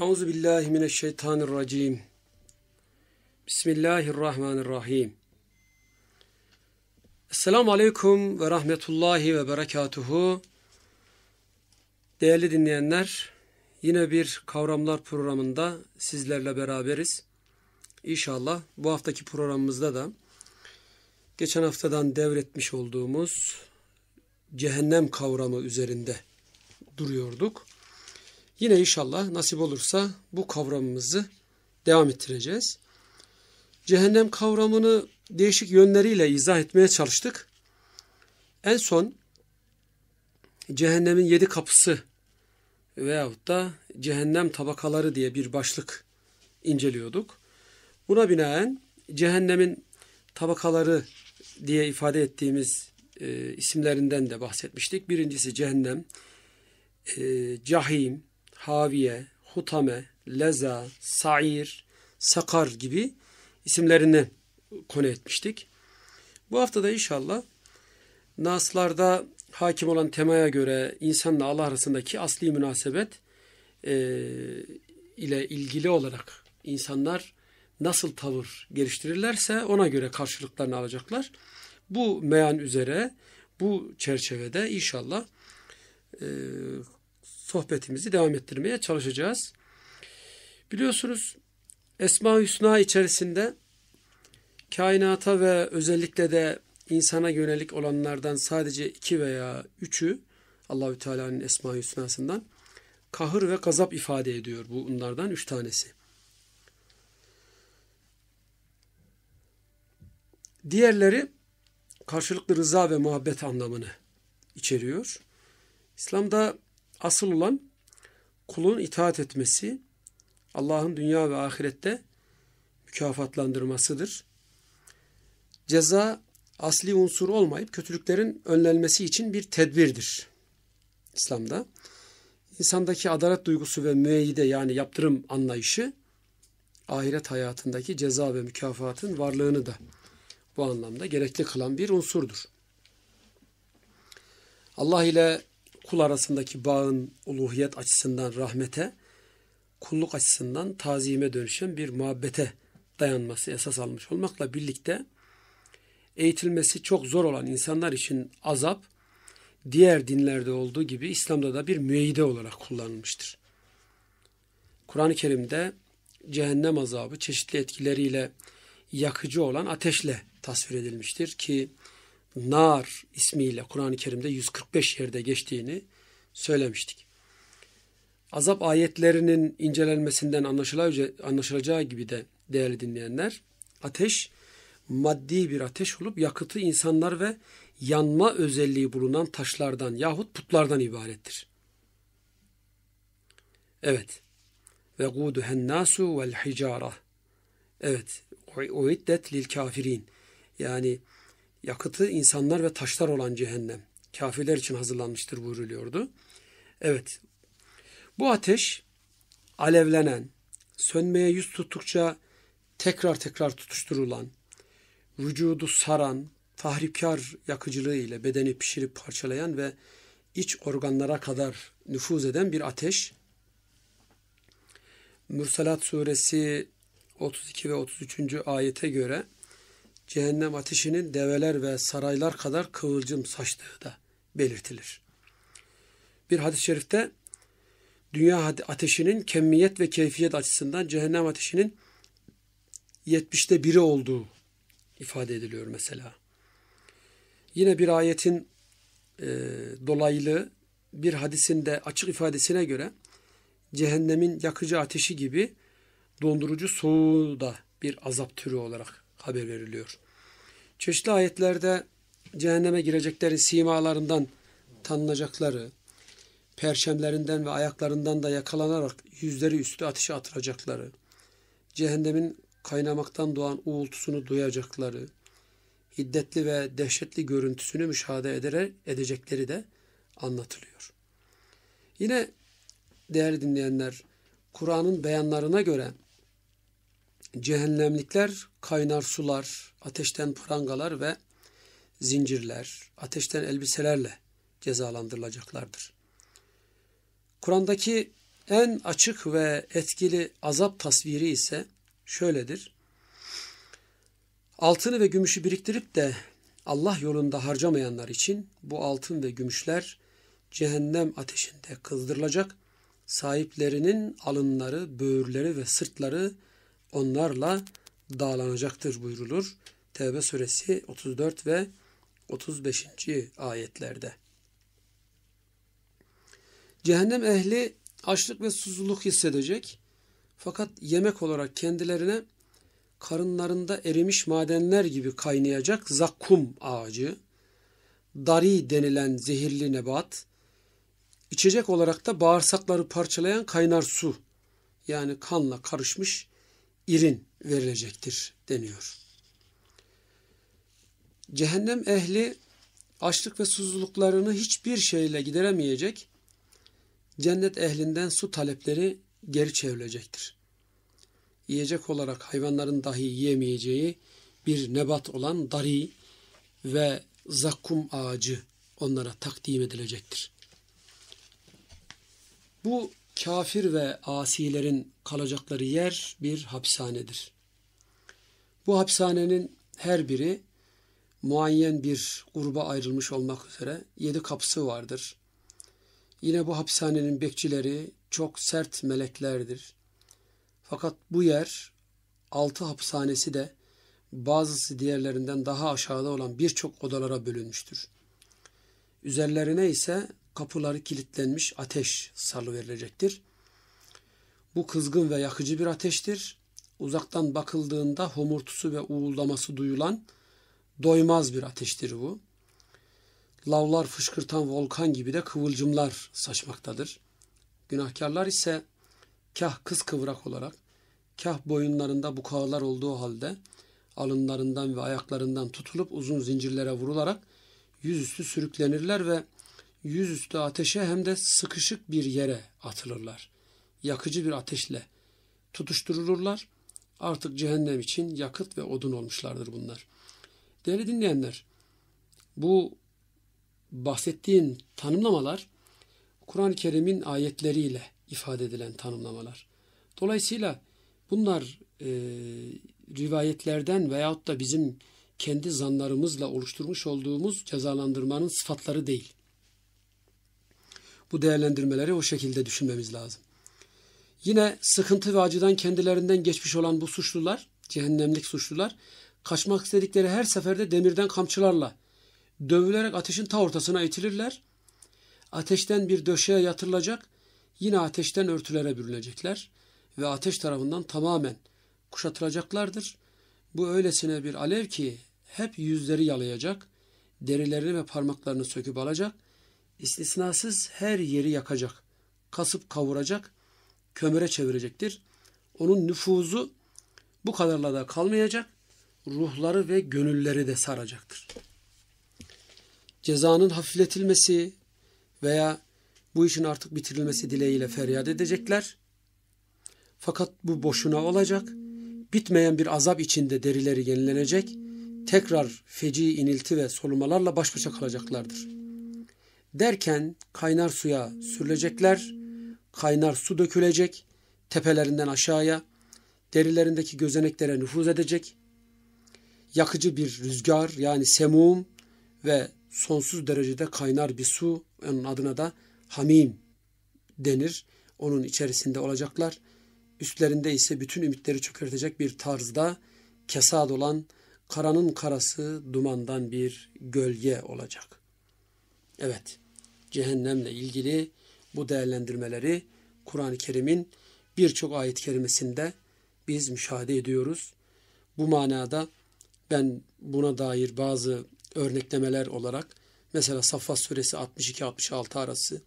Euzu billahi mineşşeytanirracim. Bismillahirrahmanirrahim. Esselamu aleyküm ve rahmetullahi ve berekatuhu. Değerli dinleyenler, yine bir kavramlar programında sizlerle beraberiz. İnşallah bu haftaki programımızda da geçen haftadan devretmiş olduğumuz cehennem kavramı üzerinde duruyorduk. Yine inşallah nasip olursa bu kavramımızı devam ettireceğiz. Cehennem kavramını değişik yönleriyle izah etmeye çalıştık. En son cehennemin yedi kapısı veyahut da cehennem tabakaları diye bir başlık inceliyorduk. Buna binaen cehennemin tabakaları diye ifade ettiğimiz e, isimlerinden de bahsetmiştik. Birincisi cehennem, e, cahim, Haviye, Hutame, Leza, Sair, Sakar gibi isimlerini konu etmiştik. Bu hafta da inşallah Naslarda hakim olan temaya göre insanla Allah arasındaki asli münasebet e, ile ilgili olarak insanlar nasıl tavır geliştirirlerse ona göre karşılıklarını alacaklar. Bu meyan üzere bu çerçevede inşallah e, sohbetimizi devam ettirmeye çalışacağız. Biliyorsunuz Esma Hüsna içerisinde kainata ve özellikle de insana yönelik olanlardan sadece iki veya üçü Allahü Teala'nın Esma Hüsna'sından kahır ve gazap ifade ediyor bu bunlardan üç tanesi. Diğerleri karşılıklı rıza ve muhabbet anlamını içeriyor. İslam'da Asıl olan kulun itaat etmesi, Allah'ın dünya ve ahirette mükafatlandırmasıdır. Ceza asli unsur olmayıp kötülüklerin önlenmesi için bir tedbirdir İslam'da. İnsandaki adalet duygusu ve müeyyide yani yaptırım anlayışı ahiret hayatındaki ceza ve mükafatın varlığını da bu anlamda gerekli kılan bir unsurdur. Allah ile kul arasındaki bağın uluhiyet açısından rahmete, kulluk açısından tazime dönüşen bir muhabbete dayanması esas almış olmakla birlikte eğitilmesi çok zor olan insanlar için azap diğer dinlerde olduğu gibi İslam'da da bir müeyyide olarak kullanılmıştır. Kur'an-ı Kerim'de cehennem azabı çeşitli etkileriyle yakıcı olan ateşle tasvir edilmiştir ki nar ismiyle Kur'an-ı Kerim'de 145 yerde geçtiğini söylemiştik. Azap ayetlerinin incelenmesinden anlaşılacağı gibi de değerli dinleyenler, ateş maddi bir ateş olup yakıtı insanlar ve yanma özelliği bulunan taşlardan yahut putlardan ibarettir. Evet. Ve guduhen nasu vel hicara. Evet. Uiddet lil kafirin. Yani yakıtı insanlar ve taşlar olan cehennem. Kafirler için hazırlanmıştır buyuruluyordu. Evet, bu ateş alevlenen, sönmeye yüz tuttukça tekrar tekrar tutuşturulan, vücudu saran, tahripkar yakıcılığı ile bedeni pişirip parçalayan ve iç organlara kadar nüfuz eden bir ateş. Mürselat suresi 32 ve 33. ayete göre cehennem ateşinin develer ve saraylar kadar kıvılcım saçtığı da belirtilir. Bir hadis-i şerifte dünya ateşinin kemmiyet ve keyfiyet açısından cehennem ateşinin yetmişte biri olduğu ifade ediliyor mesela. Yine bir ayetin e, dolaylı bir hadisinde açık ifadesine göre cehennemin yakıcı ateşi gibi dondurucu soğuğu da bir azap türü olarak haber veriliyor. Çeşitli ayetlerde cehenneme girecekleri simalarından tanınacakları, perçemlerinden ve ayaklarından da yakalanarak yüzleri üstü ateşe atılacakları, cehennemin kaynamaktan doğan uğultusunu duyacakları, hiddetli ve dehşetli görüntüsünü müşahede ederek, edecekleri de anlatılıyor. Yine değerli dinleyenler, Kur'an'ın beyanlarına göre cehennemlikler kaynar sular, ateşten prangalar ve zincirler, ateşten elbiselerle cezalandırılacaklardır. Kur'an'daki en açık ve etkili azap tasviri ise şöyledir. Altını ve gümüşü biriktirip de Allah yolunda harcamayanlar için bu altın ve gümüşler cehennem ateşinde kızdırılacak, sahiplerinin alınları, böğürleri ve sırtları onlarla dağlanacaktır buyrulur. Tevbe suresi 34 ve 35. ayetlerde. Cehennem ehli açlık ve susuzluk hissedecek. Fakat yemek olarak kendilerine karınlarında erimiş madenler gibi kaynayacak zakkum ağacı, dari denilen zehirli nebat, içecek olarak da bağırsakları parçalayan kaynar su yani kanla karışmış irin verilecektir deniyor. Cehennem ehli açlık ve susuzluklarını hiçbir şeyle gideremeyecek, cennet ehlinden su talepleri geri çevrilecektir. Yiyecek olarak hayvanların dahi yiyemeyeceği bir nebat olan dari ve zakkum ağacı onlara takdim edilecektir. Bu kafir ve asilerin kalacakları yer bir hapishanedir. Bu hapishanenin her biri muayyen bir gruba ayrılmış olmak üzere yedi kapısı vardır. Yine bu hapishanenin bekçileri çok sert meleklerdir. Fakat bu yer altı hapishanesi de bazısı diğerlerinden daha aşağıda olan birçok odalara bölünmüştür. Üzerlerine ise kapıları kilitlenmiş ateş salı verilecektir.'' Bu kızgın ve yakıcı bir ateştir. Uzaktan bakıldığında homurtusu ve uğuldaması duyulan doymaz bir ateştir bu. Lavlar fışkırtan volkan gibi de kıvılcımlar saçmaktadır. Günahkarlar ise kah kız kıvrak olarak, kah boyunlarında bukağılar olduğu halde alınlarından ve ayaklarından tutulup uzun zincirlere vurularak yüzüstü sürüklenirler ve yüzüstü ateşe hem de sıkışık bir yere atılırlar yakıcı bir ateşle tutuşturulurlar. Artık cehennem için yakıt ve odun olmuşlardır bunlar. Değerli dinleyenler, bu bahsettiğin tanımlamalar Kur'an-ı Kerim'in ayetleriyle ifade edilen tanımlamalar. Dolayısıyla bunlar e, rivayetlerden veyahut da bizim kendi zanlarımızla oluşturmuş olduğumuz cezalandırmanın sıfatları değil. Bu değerlendirmeleri o şekilde düşünmemiz lazım. Yine sıkıntı ve acıdan kendilerinden geçmiş olan bu suçlular, cehennemlik suçlular, kaçmak istedikleri her seferde demirden kamçılarla dövülerek ateşin ta ortasına itilirler. Ateşten bir döşeye yatırılacak, yine ateşten örtülere bürünecekler ve ateş tarafından tamamen kuşatılacaklardır. Bu öylesine bir alev ki hep yüzleri yalayacak, derilerini ve parmaklarını söküp alacak, istisnasız her yeri yakacak, kasıp kavuracak kömüre çevirecektir. Onun nüfuzu bu kadarla da kalmayacak. Ruhları ve gönülleri de saracaktır. Cezanın hafifletilmesi veya bu işin artık bitirilmesi dileğiyle feryat edecekler. Fakat bu boşuna olacak. Bitmeyen bir azap içinde derileri yenilenecek. Tekrar feci inilti ve solumalarla baş başa kalacaklardır. Derken kaynar suya sürülecekler kaynar su dökülecek tepelerinden aşağıya, derilerindeki gözeneklere nüfuz edecek. Yakıcı bir rüzgar yani semum ve sonsuz derecede kaynar bir su onun adına da hamim denir. Onun içerisinde olacaklar. Üstlerinde ise bütün ümitleri çökertecek bir tarzda kesad olan karanın karası dumandan bir gölge olacak. Evet, cehennemle ilgili bu değerlendirmeleri Kur'an-ı Kerim'in birçok ayet-i kerimesinde biz müşahede ediyoruz. Bu manada ben buna dair bazı örneklemeler olarak mesela Saffat suresi 62-66 arası,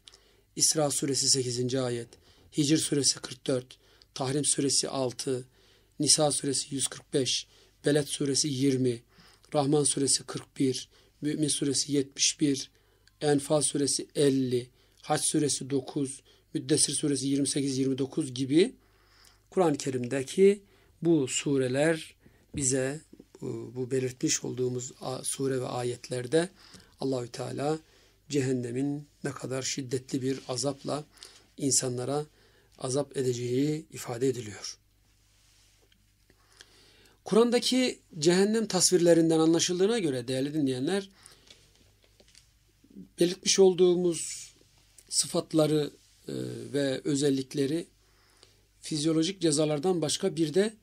İsra suresi 8. ayet, Hicr suresi 44, Tahrim suresi 6, Nisa suresi 145, Beled suresi 20, Rahman suresi 41, Mümin suresi 71, Enfal suresi 50, Haç suresi 9, Müddessir suresi 28-29 gibi Kur'an-ı Kerim'deki bu sureler bize bu belirtmiş olduğumuz sure ve ayetlerde Allahü Teala cehennemin ne kadar şiddetli bir azapla insanlara azap edeceği ifade ediliyor. Kur'an'daki cehennem tasvirlerinden anlaşıldığına göre değerli dinleyenler belirtmiş olduğumuz sıfatları e, ve özellikleri fizyolojik cezalardan başka bir de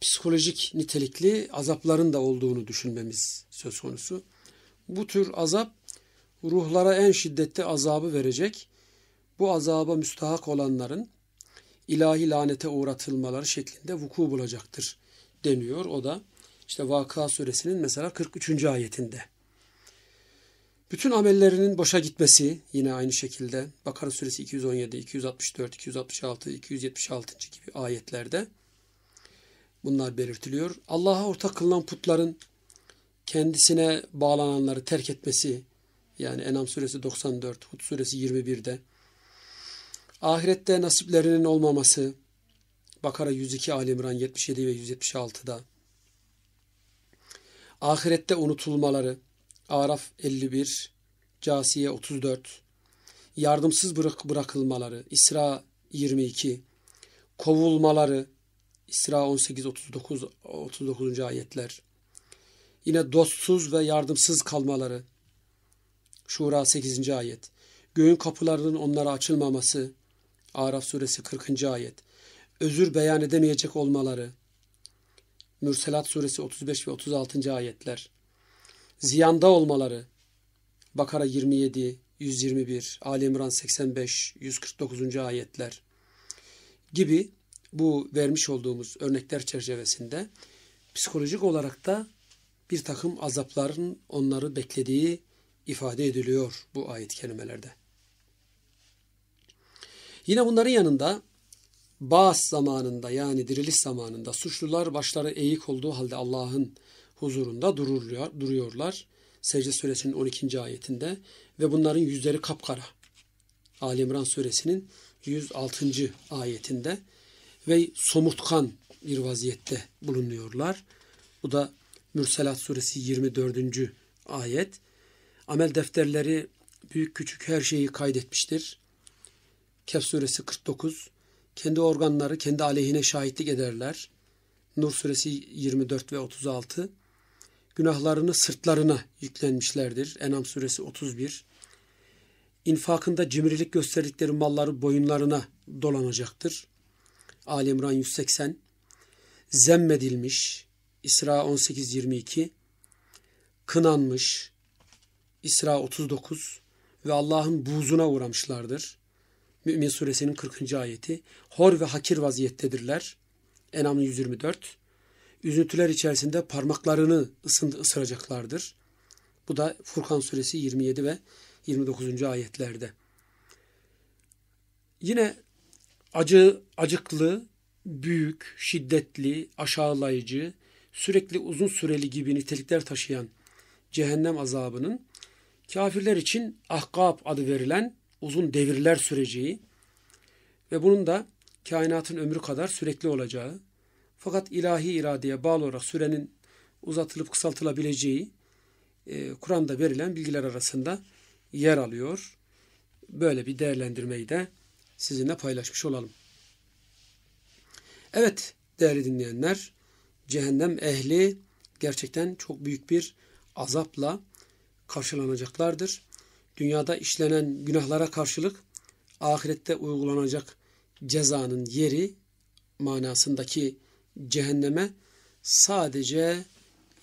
psikolojik nitelikli azapların da olduğunu düşünmemiz söz konusu. Bu tür azap ruhlara en şiddetli azabı verecek. Bu azaba müstahak olanların ilahi lanete uğratılmaları şeklinde vuku bulacaktır deniyor. O da işte Vakıa suresinin mesela 43. ayetinde. Bütün amellerinin boşa gitmesi yine aynı şekilde Bakara suresi 217, 264, 266, 276. gibi ayetlerde bunlar belirtiliyor. Allah'a ortak kılınan putların kendisine bağlananları terk etmesi yani Enam suresi 94, Hud suresi 21'de ahirette nasiplerinin olmaması Bakara 102, Ali İmran 77 ve 176'da ahirette unutulmaları Araf 51, Casiye 34, yardımsız bırak bırakılmaları, İsra 22, kovulmaları, İsra 18 39 39. ayetler. Yine dostsuz ve yardımsız kalmaları. Şura 8. ayet. Göğün kapılarının onlara açılmaması. Araf suresi 40. ayet. Özür beyan edemeyecek olmaları. Mürselat suresi 35 ve 36. ayetler ziyanda olmaları. Bakara 27, 121, Ali İmran 85, 149. ayetler gibi bu vermiş olduğumuz örnekler çerçevesinde psikolojik olarak da bir takım azapların onları beklediği ifade ediliyor bu ayet kelimelerde. Yine bunların yanında bazı zamanında yani diriliş zamanında suçlular başları eğik olduğu halde Allah'ın huzurunda dururlar, duruyorlar. Secde suresinin 12. ayetinde ve bunların yüzleri kapkara. Ali İmran suresinin 106. ayetinde ve somurtkan bir vaziyette bulunuyorlar. Bu da Mürselat suresi 24. ayet. Amel defterleri büyük küçük her şeyi kaydetmiştir. Kehf suresi 49. Kendi organları kendi aleyhine şahitlik ederler. Nur suresi 24 ve 36 günahlarını sırtlarına yüklenmişlerdir. Enam suresi 31. İnfakında cimrilik gösterdikleri malları boyunlarına dolanacaktır. Ali İmran 180. Zemmedilmiş. İsra 18-22. Kınanmış. İsra 39 ve Allah'ın buğzuna uğramışlardır. Mümin suresinin 40. ayeti. Hor ve hakir vaziyettedirler. Enam 124 üzüntüler içerisinde parmaklarını ısındı, ısıracaklardır. Bu da Furkan suresi 27 ve 29. ayetlerde. Yine acı, acıklı, büyük, şiddetli, aşağılayıcı, sürekli uzun süreli gibi nitelikler taşıyan cehennem azabının kafirler için ahkab adı verilen uzun devirler süreceği ve bunun da kainatın ömrü kadar sürekli olacağı, fakat ilahi iradeye bağlı olarak sürenin uzatılıp kısaltılabileceği e, Kur'an'da verilen bilgiler arasında yer alıyor. Böyle bir değerlendirmeyi de sizinle paylaşmış olalım. Evet değerli dinleyenler, cehennem ehli gerçekten çok büyük bir azapla karşılanacaklardır. Dünyada işlenen günahlara karşılık ahirette uygulanacak cezanın yeri manasındaki cehenneme sadece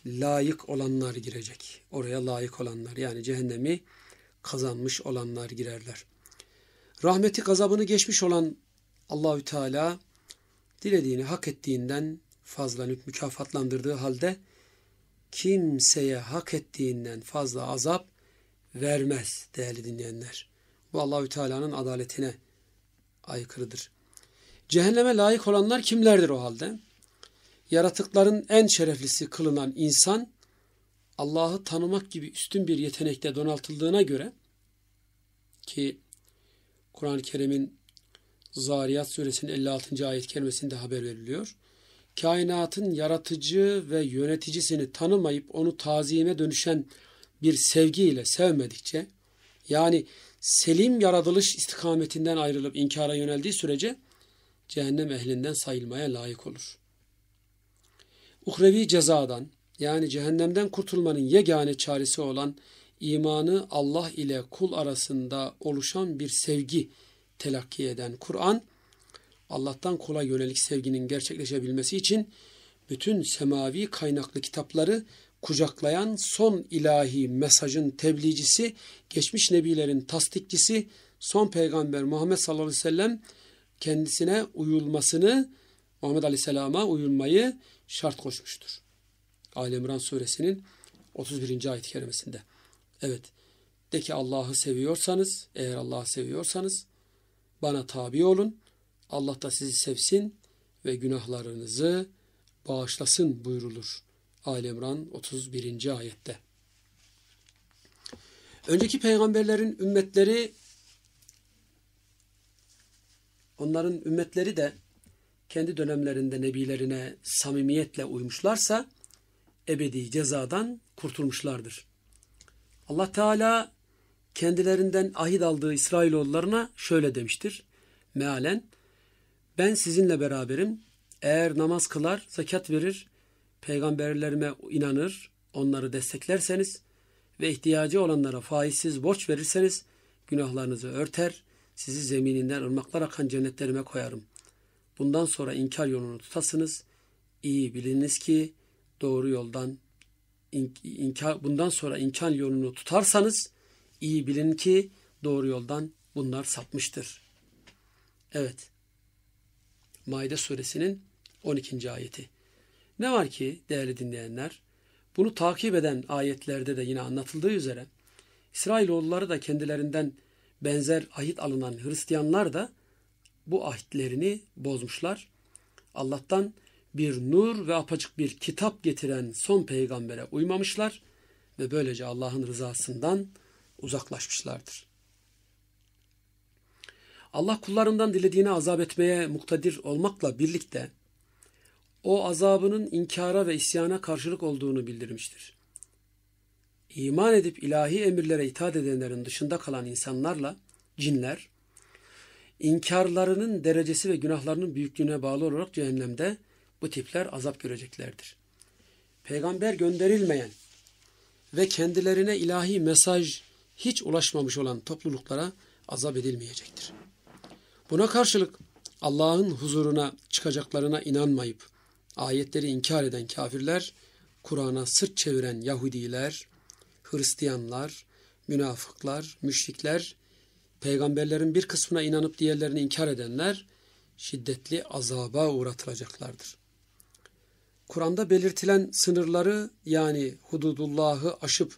layık olanlar girecek. Oraya layık olanlar yani cehennemi kazanmış olanlar girerler. Rahmeti gazabını geçmiş olan Allahü Teala dilediğini hak ettiğinden fazla mükafatlandırdığı halde kimseye hak ettiğinden fazla azap vermez değerli dinleyenler. Bu Allahü Teala'nın adaletine aykırıdır. Cehenneme layık olanlar kimlerdir o halde? yaratıkların en şereflisi kılınan insan Allah'ı tanımak gibi üstün bir yetenekle donatıldığına göre ki Kur'an-ı Kerim'in Zariyat suresinin 56. ayet kelimesinde haber veriliyor. Kainatın yaratıcı ve yöneticisini tanımayıp onu tazime dönüşen bir sevgiyle sevmedikçe yani selim yaratılış istikametinden ayrılıp inkara yöneldiği sürece cehennem ehlinden sayılmaya layık olur. Ukrevi cezadan yani cehennemden kurtulmanın yegane çaresi olan imanı Allah ile kul arasında oluşan bir sevgi telakki eden Kur'an, Allah'tan kula yönelik sevginin gerçekleşebilmesi için bütün semavi kaynaklı kitapları kucaklayan son ilahi mesajın tebliğcisi, geçmiş nebilerin tasdikçisi, son peygamber Muhammed sallallahu aleyhi ve sellem kendisine uyulmasını, Muhammed aleyhisselama uyulmayı şart koşmuştur. Ali İmran suresinin 31. ayet-i kerimesinde. Evet. De ki Allah'ı seviyorsanız, eğer Allah'ı seviyorsanız bana tabi olun. Allah da sizi sevsin ve günahlarınızı bağışlasın buyurulur. Ali İmran 31. ayette. Önceki peygamberlerin ümmetleri onların ümmetleri de kendi dönemlerinde nebilerine samimiyetle uymuşlarsa ebedi cezadan kurtulmuşlardır. Allah Teala kendilerinden ahit aldığı İsrailoğullarına şöyle demiştir. Mealen ben sizinle beraberim. Eğer namaz kılar, zekat verir, peygamberlerime inanır, onları desteklerseniz ve ihtiyacı olanlara faizsiz borç verirseniz günahlarınızı örter, sizi zemininden ırmaklar akan cennetlerime koyarım. Bundan sonra inkar yolunu tutasınız. İyi biliniz ki doğru yoldan inkar, bundan sonra inkar yolunu tutarsanız iyi bilin ki doğru yoldan bunlar sapmıştır. Evet. Maide suresinin 12. ayeti. Ne var ki değerli dinleyenler, bunu takip eden ayetlerde de yine anlatıldığı üzere İsrailoğulları da kendilerinden benzer ahit alınan Hristiyanlar da bu ahitlerini bozmuşlar. Allah'tan bir nur ve apacık bir kitap getiren son peygambere uymamışlar ve böylece Allah'ın rızasından uzaklaşmışlardır. Allah kullarından dilediğini azap etmeye muktedir olmakla birlikte o azabının inkara ve isyana karşılık olduğunu bildirmiştir. İman edip ilahi emirlere itaat edenlerin dışında kalan insanlarla cinler inkarlarının derecesi ve günahlarının büyüklüğüne bağlı olarak cehennemde bu tipler azap göreceklerdir. Peygamber gönderilmeyen ve kendilerine ilahi mesaj hiç ulaşmamış olan topluluklara azap edilmeyecektir. Buna karşılık Allah'ın huzuruna çıkacaklarına inanmayıp ayetleri inkar eden kafirler, Kur'an'a sırt çeviren Yahudiler, Hristiyanlar, münafıklar, müşrikler peygamberlerin bir kısmına inanıp diğerlerini inkar edenler şiddetli azaba uğratılacaklardır. Kur'an'da belirtilen sınırları yani hududullahı aşıp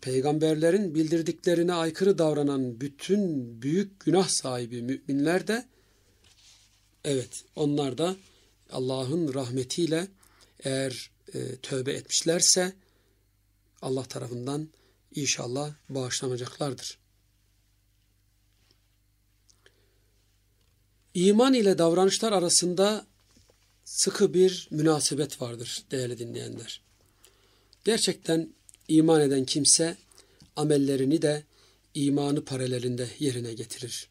peygamberlerin bildirdiklerine aykırı davranan bütün büyük günah sahibi müminler de evet onlar da Allah'ın rahmetiyle eğer e, tövbe etmişlerse Allah tarafından inşallah bağışlanacaklardır. İman ile davranışlar arasında sıkı bir münasebet vardır değerli dinleyenler. Gerçekten iman eden kimse amellerini de imanı paralelinde yerine getirir.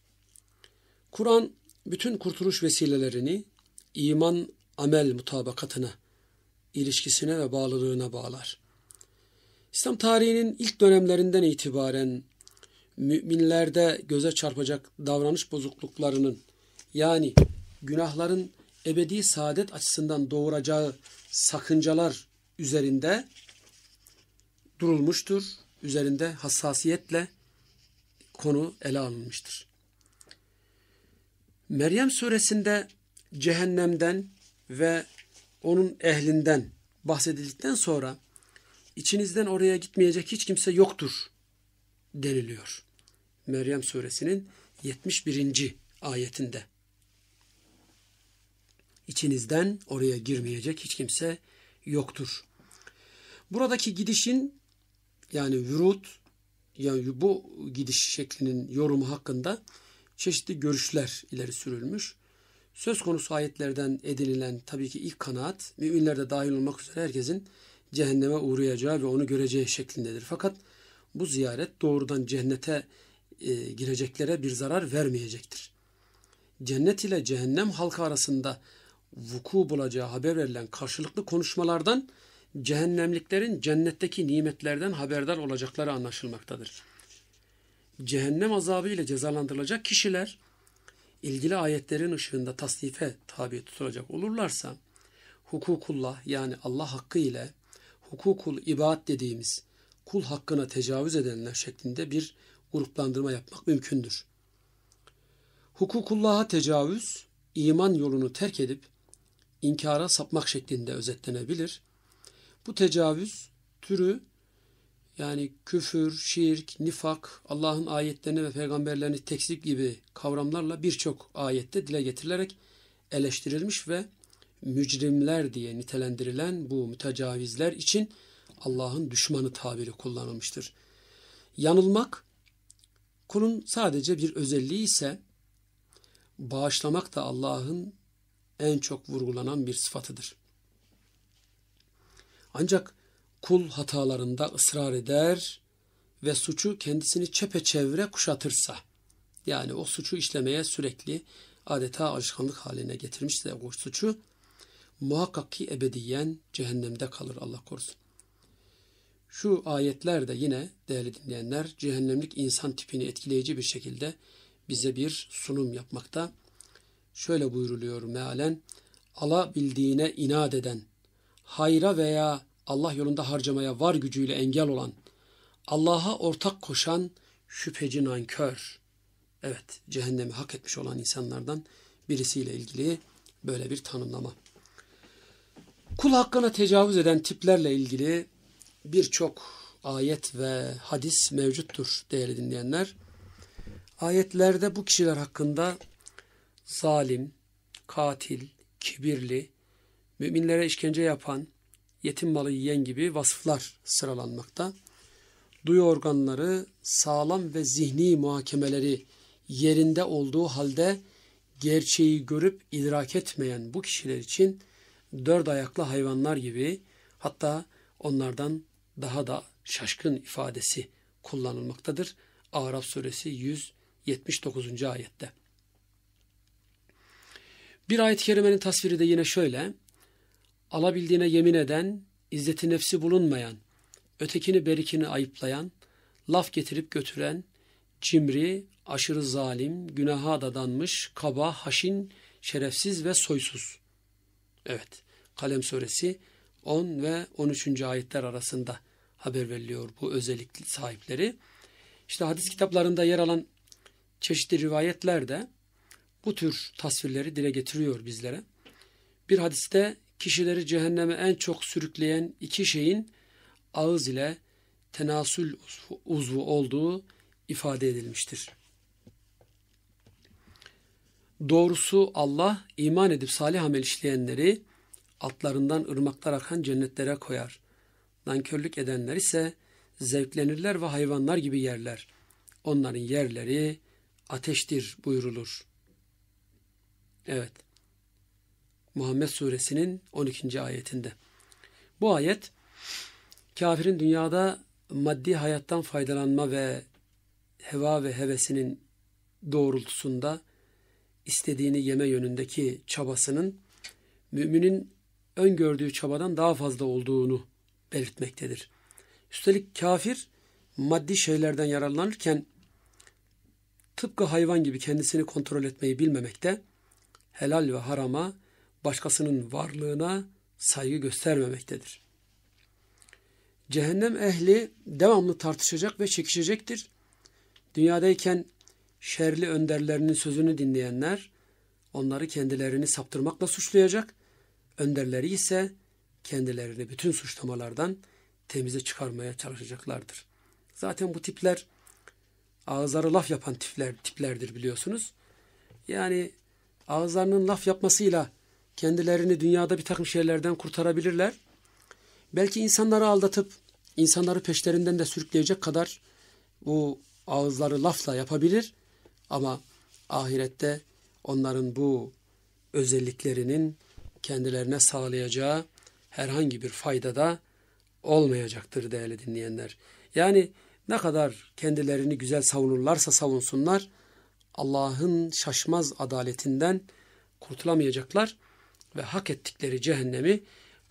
Kur'an bütün kurtuluş vesilelerini iman amel mutabakatına, ilişkisine ve bağlılığına bağlar. İslam tarihinin ilk dönemlerinden itibaren müminlerde göze çarpacak davranış bozukluklarının yani günahların ebedi saadet açısından doğuracağı sakıncalar üzerinde durulmuştur. Üzerinde hassasiyetle konu ele alınmıştır. Meryem suresinde cehennemden ve onun ehlinden bahsedildikten sonra içinizden oraya gitmeyecek hiç kimse yoktur deniliyor. Meryem suresinin 71. ayetinde. İçinizden oraya girmeyecek hiç kimse yoktur. Buradaki gidişin yani vurut yani bu gidiş şeklinin yorumu hakkında çeşitli görüşler ileri sürülmüş. Söz konusu ayetlerden edinilen tabii ki ilk kanaat müminler de dahil olmak üzere herkesin cehenneme uğrayacağı ve onu göreceği şeklindedir. Fakat bu ziyaret doğrudan cennete e, gireceklere bir zarar vermeyecektir. Cennet ile cehennem halkı arasında vuku bulacağı haber verilen karşılıklı konuşmalardan cehennemliklerin cennetteki nimetlerden haberdar olacakları anlaşılmaktadır. Cehennem azabı ile cezalandırılacak kişiler ilgili ayetlerin ışığında tasnife tabi tutulacak olurlarsa hukukullah yani Allah hakkı ile hukukul ibad dediğimiz kul hakkına tecavüz edenler şeklinde bir gruplandırma yapmak mümkündür. Hukukullah'a tecavüz, iman yolunu terk edip inkara sapmak şeklinde özetlenebilir. Bu tecavüz türü yani küfür, şirk, nifak, Allah'ın ayetlerini ve peygamberlerini tekzip gibi kavramlarla birçok ayette dile getirilerek eleştirilmiş ve mücrimler diye nitelendirilen bu mütecavizler için Allah'ın düşmanı tabiri kullanılmıştır. Yanılmak kulun sadece bir özelliği ise bağışlamak da Allah'ın en çok vurgulanan bir sıfatıdır. Ancak kul hatalarında ısrar eder ve suçu kendisini çepeçevre kuşatırsa, yani o suçu işlemeye sürekli adeta alışkanlık haline getirmişse o suçu, muhakkak ki ebediyen cehennemde kalır Allah korusun. Şu ayetler de yine değerli dinleyenler cehennemlik insan tipini etkileyici bir şekilde bize bir sunum yapmakta şöyle buyuruluyor mealen alabildiğine inat eden, hayra veya Allah yolunda harcamaya var gücüyle engel olan, Allah'a ortak koşan şüpheci nankör. Evet, cehennemi hak etmiş olan insanlardan birisiyle ilgili böyle bir tanımlama. Kul hakkına tecavüz eden tiplerle ilgili birçok ayet ve hadis mevcuttur değerli dinleyenler. Ayetlerde bu kişiler hakkında zalim, katil, kibirli, müminlere işkence yapan, yetim malı yiyen gibi vasıflar sıralanmakta. Duyu organları sağlam ve zihni muhakemeleri yerinde olduğu halde gerçeği görüp idrak etmeyen bu kişiler için dört ayaklı hayvanlar gibi hatta onlardan daha da şaşkın ifadesi kullanılmaktadır. Arap suresi 179. ayette. Bir ayet-i kerimenin tasviri de yine şöyle. Alabildiğine yemin eden, izzeti nefsi bulunmayan, ötekini berikini ayıplayan, laf getirip götüren, cimri, aşırı zalim, günaha dadanmış, kaba, haşin, şerefsiz ve soysuz. Evet, Kalem suresi 10 ve 13. ayetler arasında haber veriliyor bu özellikli sahipleri. İşte hadis kitaplarında yer alan çeşitli rivayetlerde bu tür tasvirleri dile getiriyor bizlere. Bir hadiste kişileri cehenneme en çok sürükleyen iki şeyin ağız ile tenasül uzvu olduğu ifade edilmiştir. Doğrusu Allah iman edip salih amel işleyenleri atlarından ırmaklar akan cennetlere koyar. Nankörlük edenler ise zevklenirler ve hayvanlar gibi yerler. Onların yerleri ateştir buyurulur.'' Evet. Muhammed suresinin 12. ayetinde. Bu ayet kafirin dünyada maddi hayattan faydalanma ve heva ve hevesinin doğrultusunda istediğini yeme yönündeki çabasının müminin öngördüğü çabadan daha fazla olduğunu belirtmektedir. Üstelik kafir maddi şeylerden yararlanırken tıpkı hayvan gibi kendisini kontrol etmeyi bilmemekte, helal ve harama, başkasının varlığına saygı göstermemektedir. Cehennem ehli devamlı tartışacak ve çekişecektir. Dünyadayken şerli önderlerinin sözünü dinleyenler onları kendilerini saptırmakla suçlayacak. Önderleri ise kendilerini bütün suçlamalardan temize çıkarmaya çalışacaklardır. Zaten bu tipler ağızları laf yapan tipler tiplerdir biliyorsunuz. Yani ağızlarının laf yapmasıyla kendilerini dünyada bir takım şeylerden kurtarabilirler. Belki insanları aldatıp insanları peşlerinden de sürükleyecek kadar bu ağızları lafla yapabilir ama ahirette onların bu özelliklerinin kendilerine sağlayacağı herhangi bir fayda da olmayacaktır değerli dinleyenler. Yani ne kadar kendilerini güzel savunurlarsa savunsunlar Allah'ın şaşmaz adaletinden kurtulamayacaklar ve hak ettikleri cehennemi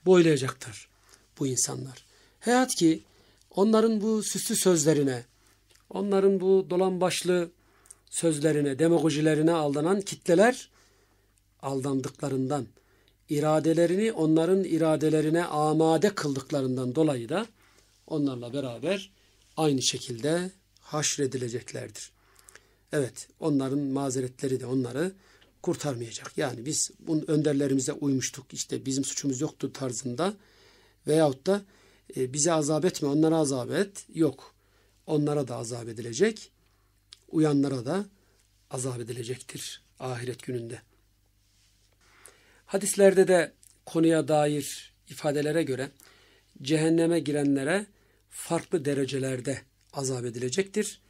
boylayacaktır bu insanlar. Hayat ki onların bu süslü sözlerine, onların bu dolambaçlı sözlerine, demagojilerine aldanan kitleler aldandıklarından, iradelerini onların iradelerine amade kıldıklarından dolayı da onlarla beraber aynı şekilde haşredileceklerdir. Evet onların mazeretleri de onları kurtarmayacak. Yani biz bunun önderlerimize uymuştuk işte bizim suçumuz yoktu tarzında veyahut da e, bize azap etme onlara azap et yok. Onlara da azap edilecek. Uyanlara da azap edilecektir ahiret gününde. Hadislerde de konuya dair ifadelere göre cehenneme girenlere farklı derecelerde azap edilecektir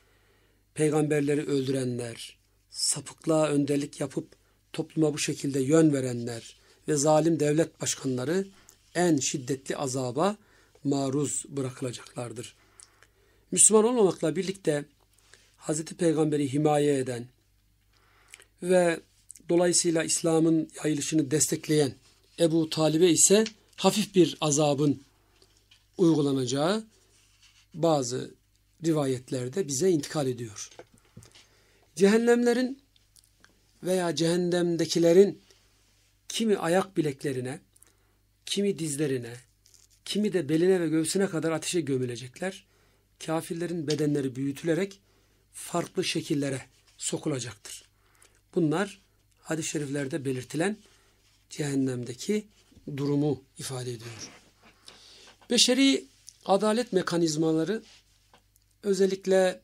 peygamberleri öldürenler, sapıklığa öndelik yapıp topluma bu şekilde yön verenler ve zalim devlet başkanları en şiddetli azaba maruz bırakılacaklardır. Müslüman olmamakla birlikte Hazreti Peygamber'i himaye eden ve dolayısıyla İslam'ın yayılışını destekleyen Ebu Talib'e ise hafif bir azabın uygulanacağı bazı rivayetlerde bize intikal ediyor. Cehennemlerin veya cehennemdekilerin kimi ayak bileklerine, kimi dizlerine, kimi de beline ve göğsüne kadar ateşe gömülecekler. Kafirlerin bedenleri büyütülerek farklı şekillere sokulacaktır. Bunlar hadis-i şeriflerde belirtilen cehennemdeki durumu ifade ediyor. Beşeri adalet mekanizmaları özellikle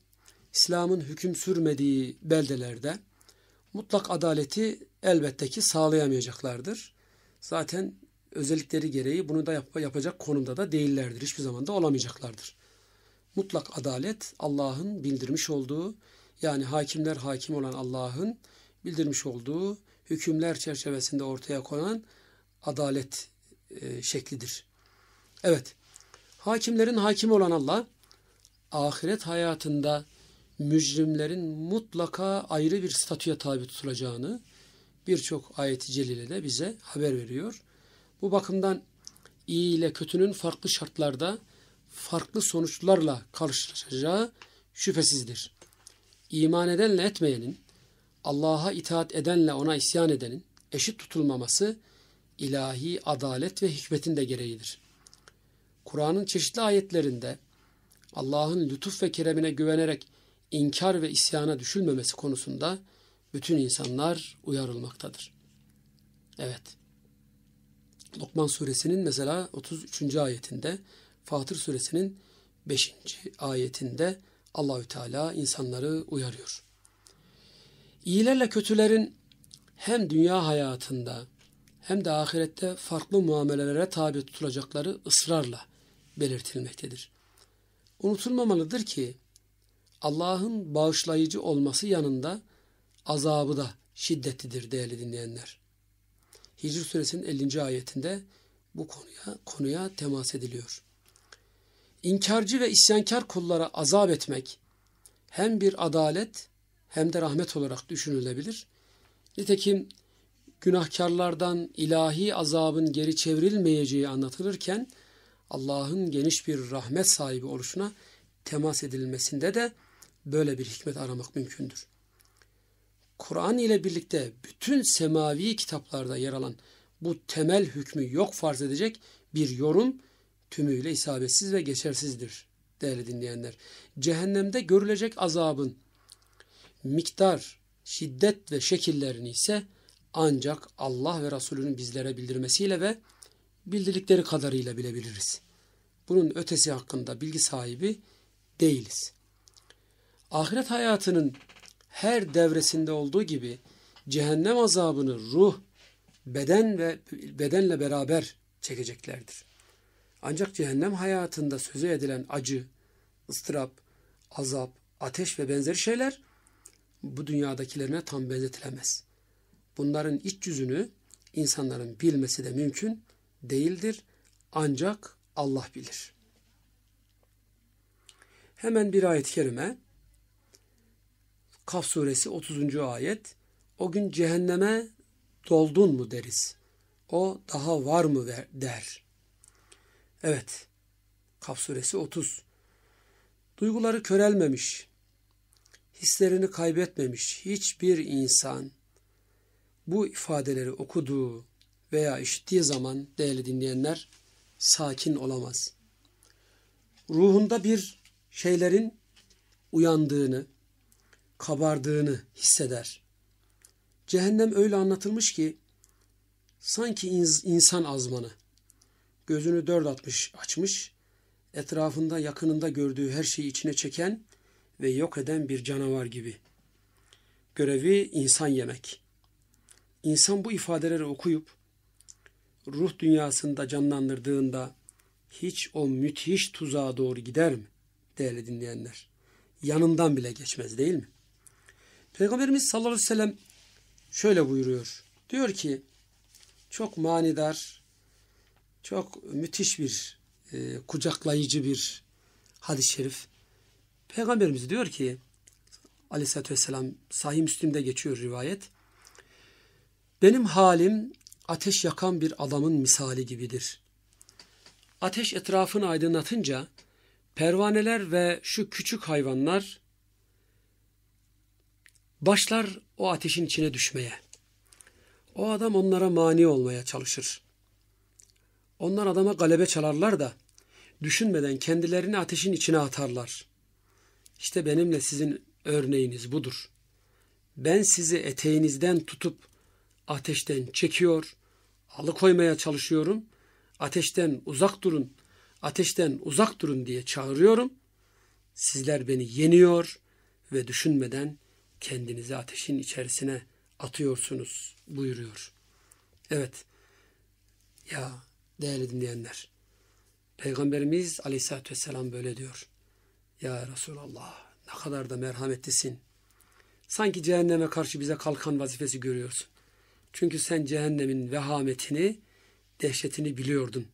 İslam'ın hüküm sürmediği beldelerde mutlak adaleti elbette ki sağlayamayacaklardır. Zaten özellikleri gereği bunu da yap yapacak konumda da değillerdir. Hiçbir zaman da olamayacaklardır. Mutlak adalet Allah'ın bildirmiş olduğu yani hakimler hakim olan Allah'ın bildirmiş olduğu hükümler çerçevesinde ortaya konan adalet e, şeklidir. Evet. Hakimlerin hakimi olan Allah ahiret hayatında mücrimlerin mutlaka ayrı bir statüye tabi tutulacağını birçok ayeti celile de bize haber veriyor. Bu bakımdan iyi ile kötünün farklı şartlarda farklı sonuçlarla karşılaşacağı şüphesizdir. İman edenle etmeyenin, Allah'a itaat edenle ona isyan edenin eşit tutulmaması ilahi adalet ve hikmetin de gereğidir. Kur'an'ın çeşitli ayetlerinde Allah'ın lütuf ve keremine güvenerek inkar ve isyana düşülmemesi konusunda bütün insanlar uyarılmaktadır. Evet. Lokman suresinin mesela 33. ayetinde, Fatır suresinin 5. ayetinde Allahü Teala insanları uyarıyor. İyilerle kötülerin hem dünya hayatında hem de ahirette farklı muamelelere tabi tutulacakları ısrarla belirtilmektedir. Unutulmamalıdır ki Allah'ın bağışlayıcı olması yanında azabı da şiddetlidir değerli dinleyenler. Hicr suresinin 50. ayetinde bu konuya konuya temas ediliyor. İnkarcı ve isyankar kullara azap etmek hem bir adalet hem de rahmet olarak düşünülebilir. Nitekim günahkarlardan ilahi azabın geri çevrilmeyeceği anlatılırken Allah'ın geniş bir rahmet sahibi oluşuna temas edilmesinde de böyle bir hikmet aramak mümkündür. Kur'an ile birlikte bütün semavi kitaplarda yer alan bu temel hükmü yok farz edecek bir yorum tümüyle isabetsiz ve geçersizdir değerli dinleyenler. Cehennemde görülecek azabın miktar, şiddet ve şekillerini ise ancak Allah ve Resulünün bizlere bildirmesiyle ve bildikleri kadarıyla bilebiliriz. Bunun ötesi hakkında bilgi sahibi değiliz. Ahiret hayatının her devresinde olduğu gibi cehennem azabını ruh, beden ve bedenle beraber çekeceklerdir. Ancak cehennem hayatında sözü edilen acı, ıstırap, azap, ateş ve benzeri şeyler bu dünyadakilerine tam benzetilemez. Bunların iç yüzünü insanların bilmesi de mümkün değildir. Ancak Allah bilir. Hemen bir ayet-i kerime. Kaf suresi 30. ayet. O gün cehenneme doldun mu deriz. O daha var mı der. Evet. Kaf suresi 30. Duyguları körelmemiş, hislerini kaybetmemiş hiçbir insan bu ifadeleri okuduğu, veya işittiği zaman değerli dinleyenler sakin olamaz. Ruhunda bir şeylerin uyandığını, kabardığını hisseder. Cehennem öyle anlatılmış ki sanki insan azmanı. Gözünü dört atmış, açmış, etrafında yakınında gördüğü her şeyi içine çeken ve yok eden bir canavar gibi. Görevi insan yemek. İnsan bu ifadeleri okuyup ruh dünyasında canlandırdığında hiç o müthiş tuzağa doğru gider mi değerli dinleyenler? Yanından bile geçmez değil mi? Peygamberimiz sallallahu aleyhi ve sellem şöyle buyuruyor. Diyor ki çok manidar, çok müthiş bir e, kucaklayıcı bir hadis-i şerif. Peygamberimiz diyor ki aleyhissalatü vesselam sahih Müslim'de geçiyor rivayet. Benim halim ateş yakan bir adamın misali gibidir. Ateş etrafını aydınlatınca pervaneler ve şu küçük hayvanlar başlar o ateşin içine düşmeye. O adam onlara mani olmaya çalışır. Onlar adama galebe çalarlar da düşünmeden kendilerini ateşin içine atarlar. İşte benimle sizin örneğiniz budur. Ben sizi eteğinizden tutup ateşten çekiyor, alıkoymaya çalışıyorum. Ateşten uzak durun, ateşten uzak durun diye çağırıyorum. Sizler beni yeniyor ve düşünmeden kendinizi ateşin içerisine atıyorsunuz buyuruyor. Evet ya değerli dinleyenler Peygamberimiz aleyhissalatü vesselam böyle diyor. Ya Resulallah ne kadar da merhametlisin. Sanki cehenneme karşı bize kalkan vazifesi görüyorsun. Çünkü sen cehennemin vehametini, dehşetini biliyordun.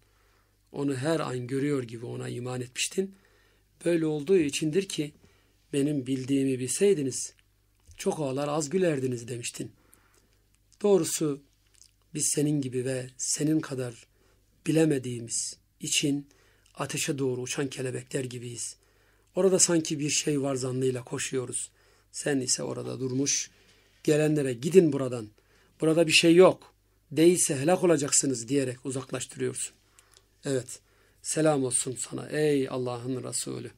Onu her an görüyor gibi ona iman etmiştin. Böyle olduğu içindir ki benim bildiğimi bilseydiniz çok ağlar az gülerdiniz demiştin. Doğrusu biz senin gibi ve senin kadar bilemediğimiz için ateşe doğru uçan kelebekler gibiyiz. Orada sanki bir şey var zannıyla koşuyoruz. Sen ise orada durmuş, gelenlere gidin buradan.'' Burada bir şey yok. Değilse helak olacaksınız diyerek uzaklaştırıyorsun. Evet. Selam olsun sana ey Allah'ın Resulü.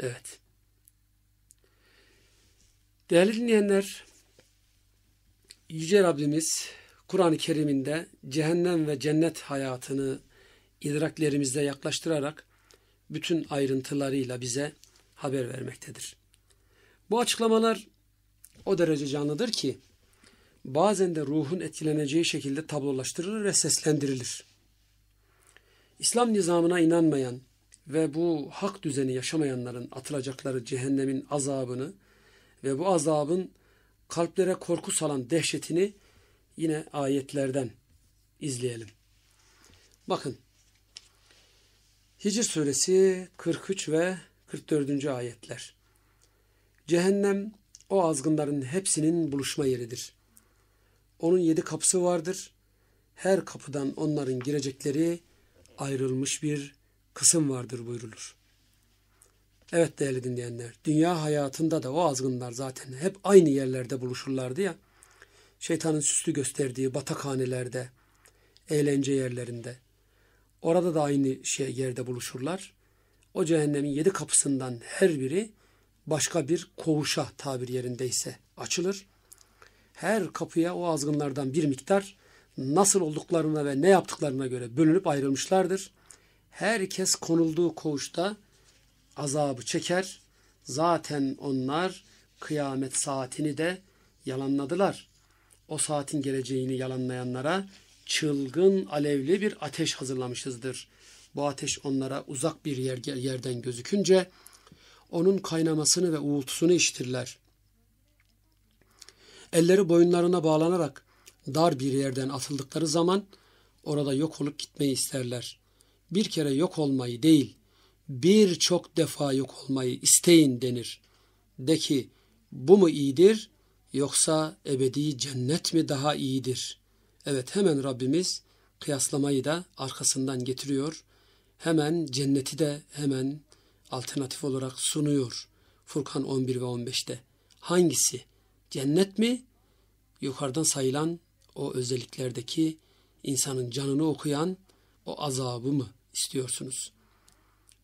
Evet. Değerli dinleyenler, Yüce Rabbimiz Kur'an-ı Kerim'inde cehennem ve cennet hayatını idraklerimizde yaklaştırarak bütün ayrıntılarıyla bize haber vermektedir. Bu açıklamalar o derece canlıdır ki bazen de ruhun etkileneceği şekilde tablolaştırılır ve seslendirilir. İslam nizamına inanmayan ve bu hak düzeni yaşamayanların atılacakları cehennemin azabını ve bu azabın kalplere korku salan dehşetini yine ayetlerden izleyelim. Bakın Hicr suresi 43 ve 44. ayetler. Cehennem o azgınların hepsinin buluşma yeridir. Onun yedi kapısı vardır. Her kapıdan onların girecekleri ayrılmış bir kısım vardır buyrulur. Evet değerli dinleyenler, dünya hayatında da o azgınlar zaten hep aynı yerlerde buluşurlardı ya. Şeytanın süslü gösterdiği batakhanelerde, eğlence yerlerinde. Orada da aynı şey yerde buluşurlar. O cehennemin yedi kapısından her biri başka bir kovuşa tabir yerindeyse açılır her kapıya o azgınlardan bir miktar nasıl olduklarına ve ne yaptıklarına göre bölünüp ayrılmışlardır. Herkes konulduğu koğuşta azabı çeker. Zaten onlar kıyamet saatini de yalanladılar. O saatin geleceğini yalanlayanlara çılgın alevli bir ateş hazırlamışızdır. Bu ateş onlara uzak bir yer, yerden gözükünce onun kaynamasını ve uğultusunu işitirler. Elleri boyunlarına bağlanarak dar bir yerden atıldıkları zaman orada yok olup gitmeyi isterler. Bir kere yok olmayı değil, birçok defa yok olmayı isteyin denir. De ki bu mu iyidir yoksa ebedi cennet mi daha iyidir? Evet hemen Rabbimiz kıyaslamayı da arkasından getiriyor. Hemen cenneti de hemen alternatif olarak sunuyor. Furkan 11 ve 15'te. Hangisi? Cennet mi? Yukarıdan sayılan o özelliklerdeki insanın canını okuyan o azabı mı istiyorsunuz?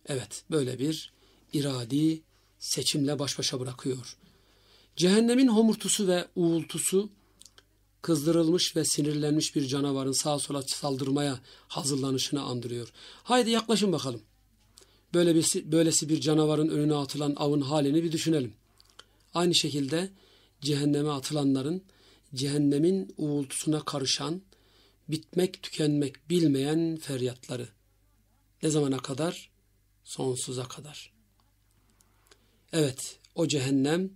Evet, böyle bir iradi seçimle baş başa bırakıyor. Cehennemin homurtusu ve uğultusu kızdırılmış ve sinirlenmiş bir canavarın sağa sola saldırmaya hazırlanışını andırıyor. Haydi yaklaşın bakalım. Böyle bir, böylesi bir canavarın önüne atılan avın halini bir düşünelim. Aynı şekilde cehenneme atılanların, cehennemin uğultusuna karışan, bitmek tükenmek bilmeyen feryatları. Ne zamana kadar? Sonsuza kadar. Evet, o cehennem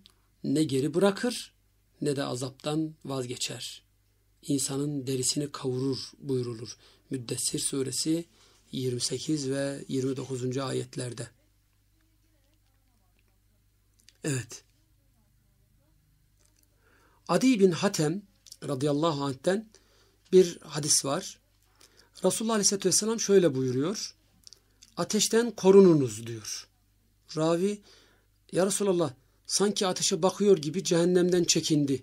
ne geri bırakır ne de azaptan vazgeçer. İnsanın derisini kavurur buyurulur. Müddessir suresi 28 ve 29. ayetlerde. Evet. Adi bin Hatem radıyallahu anh'ten bir hadis var. Resulullah aleyhissalatü vesselam şöyle buyuruyor. Ateşten korununuz diyor. Ravi ya Resulallah sanki ateşe bakıyor gibi cehennemden çekindi.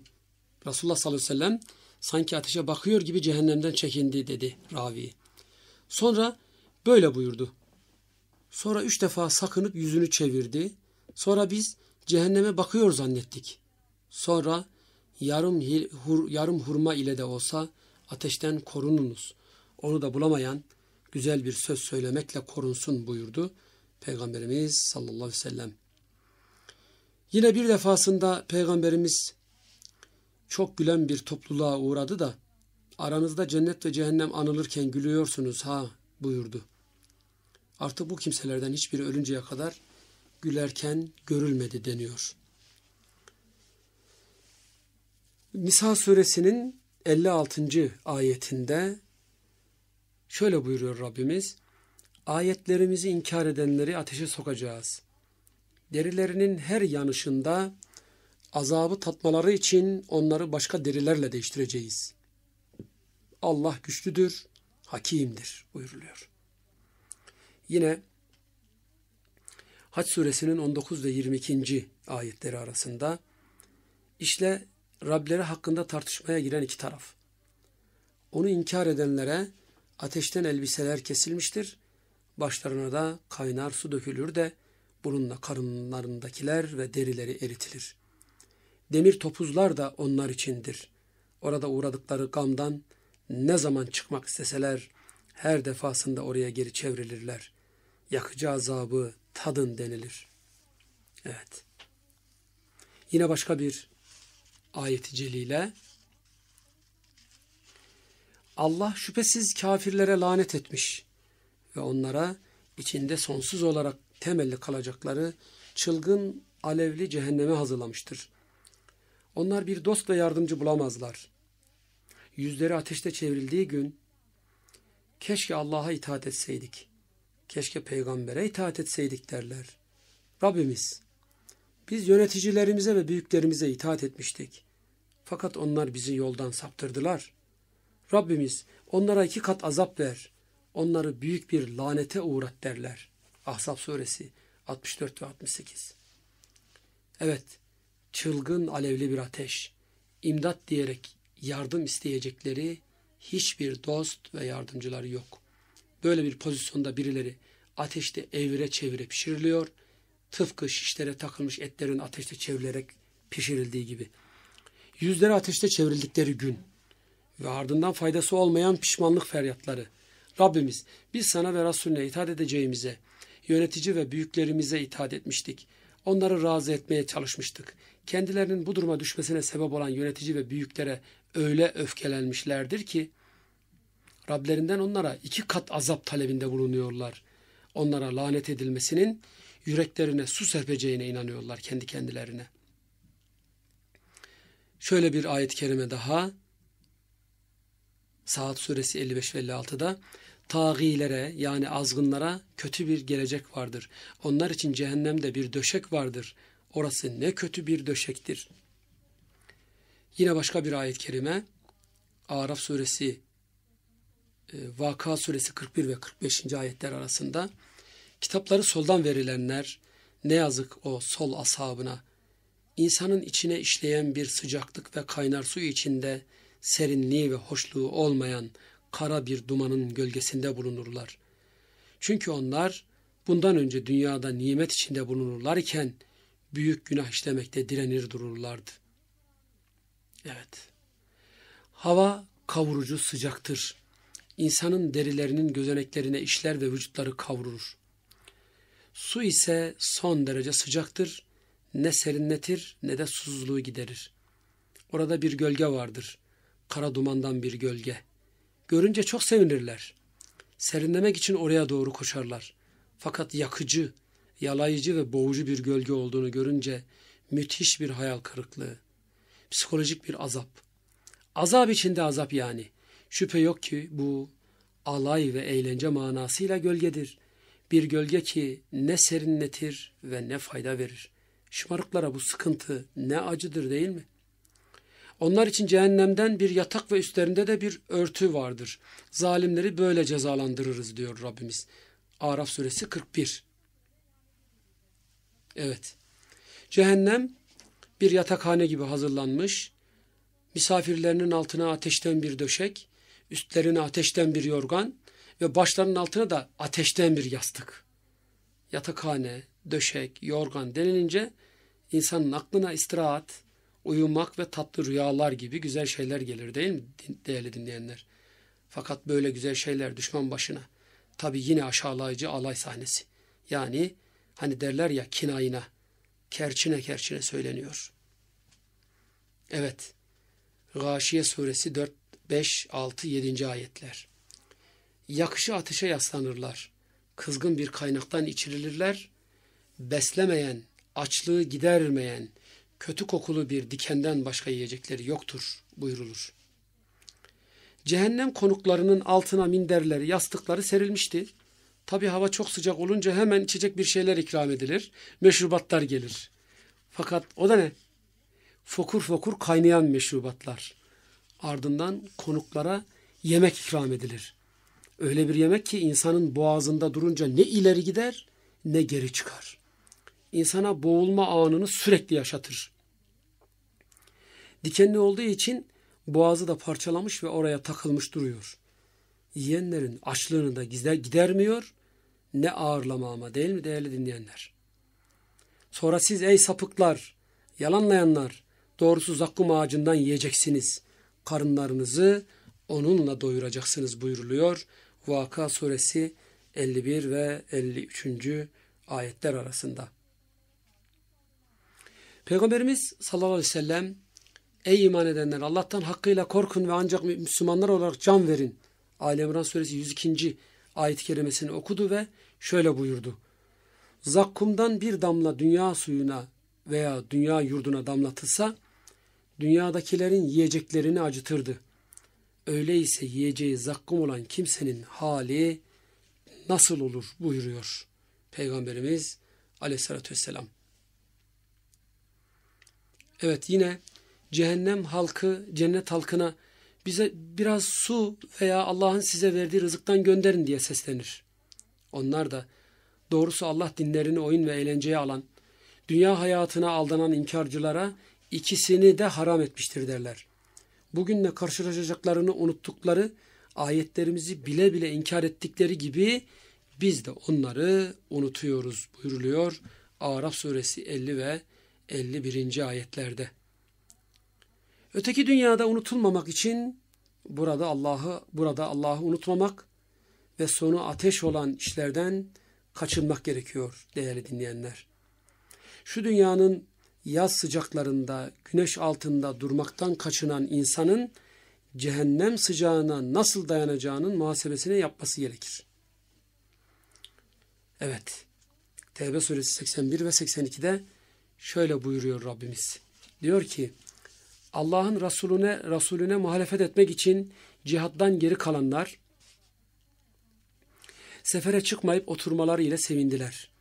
Resulullah sallallahu aleyhi ve sellem sanki ateşe bakıyor gibi cehennemden çekindi dedi ravi. Sonra böyle buyurdu. Sonra üç defa sakınıp yüzünü çevirdi. Sonra biz cehenneme bakıyor zannettik. Sonra yarım, hur, yarım hurma ile de olsa ateşten korununuz. Onu da bulamayan güzel bir söz söylemekle korunsun buyurdu Peygamberimiz sallallahu aleyhi ve sellem. Yine bir defasında Peygamberimiz çok gülen bir topluluğa uğradı da aranızda cennet ve cehennem anılırken gülüyorsunuz ha buyurdu. Artık bu kimselerden hiçbiri ölünceye kadar gülerken görülmedi deniyor.'' Nisa suresinin 56. ayetinde şöyle buyuruyor Rabbimiz. Ayetlerimizi inkar edenleri ateşe sokacağız. Derilerinin her yanışında azabı tatmaları için onları başka derilerle değiştireceğiz. Allah güçlüdür, hakimdir buyuruluyor. Yine Haç suresinin 19 ve 22. ayetleri arasında işte Rableri hakkında tartışmaya giren iki taraf. Onu inkar edenlere ateşten elbiseler kesilmiştir. Başlarına da kaynar su dökülür de bununla karınlarındakiler ve derileri eritilir. Demir topuzlar da onlar içindir. Orada uğradıkları gamdan ne zaman çıkmak isteseler her defasında oraya geri çevrilirler. Yakıcı azabı tadın denilir. Evet. Yine başka bir ayeti celile Allah şüphesiz kafirlere lanet etmiş ve onlara içinde sonsuz olarak temelli kalacakları çılgın alevli cehenneme hazırlamıştır. Onlar bir dost ve yardımcı bulamazlar. Yüzleri ateşte çevrildiği gün keşke Allah'a itaat etseydik, keşke peygambere itaat etseydik derler. Rabbimiz biz yöneticilerimize ve büyüklerimize itaat etmiştik. Fakat onlar bizi yoldan saptırdılar. Rabbimiz onlara iki kat azap ver. Onları büyük bir lanete uğrat derler. Ahzab suresi 64 ve 68. Evet, çılgın alevli bir ateş. İmdat diyerek yardım isteyecekleri hiçbir dost ve yardımcıları yok. Böyle bir pozisyonda birileri ateşte evire çevire pişiriliyor.'' Tıpkı şişlere takılmış etlerin ateşte çevrilerek pişirildiği gibi. Yüzleri ateşte çevrildikleri gün ve ardından faydası olmayan pişmanlık feryatları. Rabbimiz biz sana ve Resulüne itaat edeceğimize, yönetici ve büyüklerimize itaat etmiştik. Onları razı etmeye çalışmıştık. Kendilerinin bu duruma düşmesine sebep olan yönetici ve büyüklere öyle öfkelenmişlerdir ki, Rablerinden onlara iki kat azap talebinde bulunuyorlar. Onlara lanet edilmesinin yüreklerine su serpeceğine inanıyorlar kendi kendilerine. Şöyle bir ayet-i kerime daha. Saat suresi 55 ve 56'da tağilere yani azgınlara kötü bir gelecek vardır. Onlar için cehennemde bir döşek vardır. Orası ne kötü bir döşektir. Yine başka bir ayet-i kerime Araf suresi e, Vaka suresi 41 ve 45. ayetler arasında Kitapları soldan verilenler ne yazık o sol asabına, İnsanın içine işleyen bir sıcaklık ve kaynar su içinde serinliği ve hoşluğu olmayan kara bir dumanın gölgesinde bulunurlar. Çünkü onlar bundan önce dünyada nimet içinde bulunurlarken büyük günah işlemekte direnir dururlardı. Evet. Hava kavurucu sıcaktır. İnsanın derilerinin gözeneklerine işler ve vücutları kavurur. Su ise son derece sıcaktır. Ne serinletir ne de susuzluğu giderir. Orada bir gölge vardır. Kara dumandan bir gölge. Görünce çok sevinirler. Serinlemek için oraya doğru koşarlar. Fakat yakıcı, yalayıcı ve boğucu bir gölge olduğunu görünce müthiş bir hayal kırıklığı. Psikolojik bir azap. Azap içinde azap yani. Şüphe yok ki bu alay ve eğlence manasıyla gölgedir bir gölge ki ne serinletir ve ne fayda verir. Şımarıklara bu sıkıntı ne acıdır değil mi? Onlar için cehennemden bir yatak ve üstlerinde de bir örtü vardır. Zalimleri böyle cezalandırırız diyor Rabbimiz. Araf suresi 41. Evet. Cehennem bir yatakhane gibi hazırlanmış. Misafirlerinin altına ateşten bir döşek, üstlerine ateşten bir yorgan, ve başlarının altına da ateşten bir yastık. Yatakhane, döşek, yorgan denilince insanın aklına istirahat, uyumak ve tatlı rüyalar gibi güzel şeyler gelir değil mi değerli dinleyenler? Fakat böyle güzel şeyler düşman başına. Tabi yine aşağılayıcı alay sahnesi. Yani hani derler ya kinayına, kerçine kerçine söyleniyor. Evet. Gâşiye suresi 4, 5, 6, 7. ayetler yakışı ateşe yaslanırlar. Kızgın bir kaynaktan içirilirler. Beslemeyen, açlığı gidermeyen, kötü kokulu bir dikenden başka yiyecekleri yoktur buyurulur. Cehennem konuklarının altına minderleri, yastıkları serilmişti. Tabi hava çok sıcak olunca hemen içecek bir şeyler ikram edilir. Meşrubatlar gelir. Fakat o da ne? Fokur fokur kaynayan meşrubatlar. Ardından konuklara yemek ikram edilir. Öyle bir yemek ki insanın boğazında durunca ne ileri gider ne geri çıkar. İnsana boğulma anını sürekli yaşatır. Dikenli olduğu için boğazı da parçalamış ve oraya takılmış duruyor. Yiyenlerin açlığını da gidermiyor. Ne ağırlama ama değil mi değerli dinleyenler? Sonra siz ey sapıklar, yalanlayanlar, doğrusu zakkum ağacından yiyeceksiniz. Karınlarınızı onunla doyuracaksınız buyuruluyor. Vaka suresi 51 ve 53. ayetler arasında. Peygamberimiz sallallahu aleyhi ve sellem Ey iman edenler Allah'tan hakkıyla korkun ve ancak Müslümanlar olarak can verin. Ali İmran suresi 102. ayet-i kerimesini okudu ve şöyle buyurdu. Zakkumdan bir damla dünya suyuna veya dünya yurduna damlatılsa dünyadakilerin yiyeceklerini acıtırdı.'' Öyleyse yiyeceği zakkum olan kimsenin hali nasıl olur buyuruyor Peygamberimiz aleyhissalatü vesselam. Evet yine cehennem halkı cennet halkına bize biraz su veya Allah'ın size verdiği rızıktan gönderin diye seslenir. Onlar da doğrusu Allah dinlerini oyun ve eğlenceye alan, dünya hayatına aldanan inkarcılara ikisini de haram etmiştir derler bugünle karşılaşacaklarını unuttukları ayetlerimizi bile bile inkar ettikleri gibi biz de onları unutuyoruz buyuruluyor Araf suresi 50 ve 51. ayetlerde. Öteki dünyada unutulmamak için burada Allah'ı burada Allah'ı unutmamak ve sonu ateş olan işlerden kaçınmak gerekiyor değerli dinleyenler. Şu dünyanın yaz sıcaklarında güneş altında durmaktan kaçınan insanın cehennem sıcağına nasıl dayanacağının muhasebesine yapması gerekir. Evet. Tevbe suresi 81 ve 82'de şöyle buyuruyor Rabbimiz. Diyor ki Allah'ın Resulüne, Resulüne muhalefet etmek için cihattan geri kalanlar sefere çıkmayıp oturmaları ile sevindiler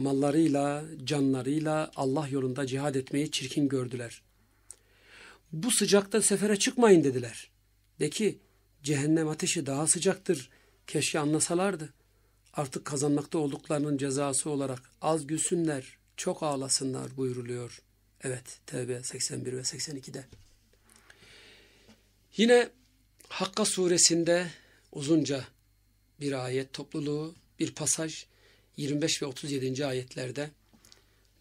mallarıyla, canlarıyla Allah yolunda cihad etmeyi çirkin gördüler. Bu sıcakta sefere çıkmayın dediler. De ki cehennem ateşi daha sıcaktır. Keşke anlasalardı. Artık kazanmakta olduklarının cezası olarak az gülsünler, çok ağlasınlar buyuruluyor. Evet, Tevbe 81 ve 82'de. Yine Hakka suresinde uzunca bir ayet topluluğu, bir pasaj 25 ve 37. ayetlerde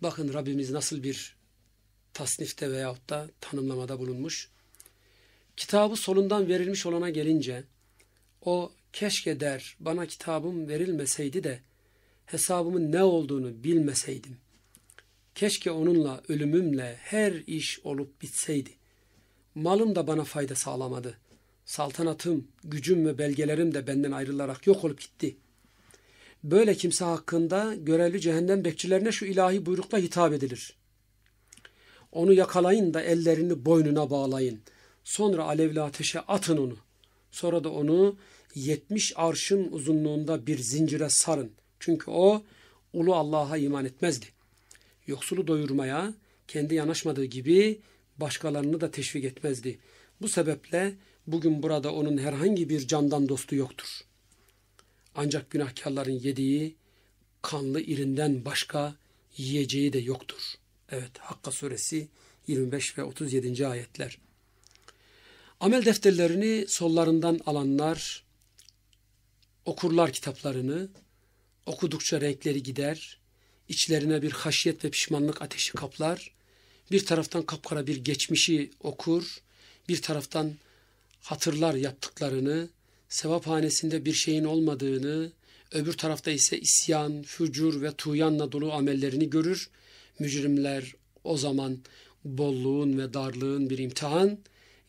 bakın Rabbimiz nasıl bir tasnifte veyahut da tanımlamada bulunmuş. Kitabı solundan verilmiş olana gelince o keşke der bana kitabım verilmeseydi de hesabımın ne olduğunu bilmeseydim. Keşke onunla ölümümle her iş olup bitseydi. Malım da bana fayda sağlamadı. Saltanatım, gücüm ve belgelerim de benden ayrılarak yok olup gitti.'' Böyle kimse hakkında görevli cehennem bekçilerine şu ilahi buyrukla hitap edilir. Onu yakalayın da ellerini boynuna bağlayın. Sonra alevli ateşe atın onu. Sonra da onu 70 arşın uzunluğunda bir zincire sarın. Çünkü o ulu Allah'a iman etmezdi. Yoksulu doyurmaya kendi yanaşmadığı gibi başkalarını da teşvik etmezdi. Bu sebeple bugün burada onun herhangi bir candan dostu yoktur.'' Ancak günahkarların yediği kanlı irinden başka yiyeceği de yoktur. Evet Hakka suresi 25 ve 37. ayetler. Amel defterlerini sollarından alanlar okurlar kitaplarını. Okudukça renkleri gider. İçlerine bir haşiyet ve pişmanlık ateşi kaplar. Bir taraftan kapkara bir geçmişi okur. Bir taraftan hatırlar yaptıklarını, Sevaphanesinde bir şeyin olmadığını, öbür tarafta ise isyan, fücur ve tuyanla dolu amellerini görür. Mücrimler o zaman bolluğun ve darlığın bir imtihan,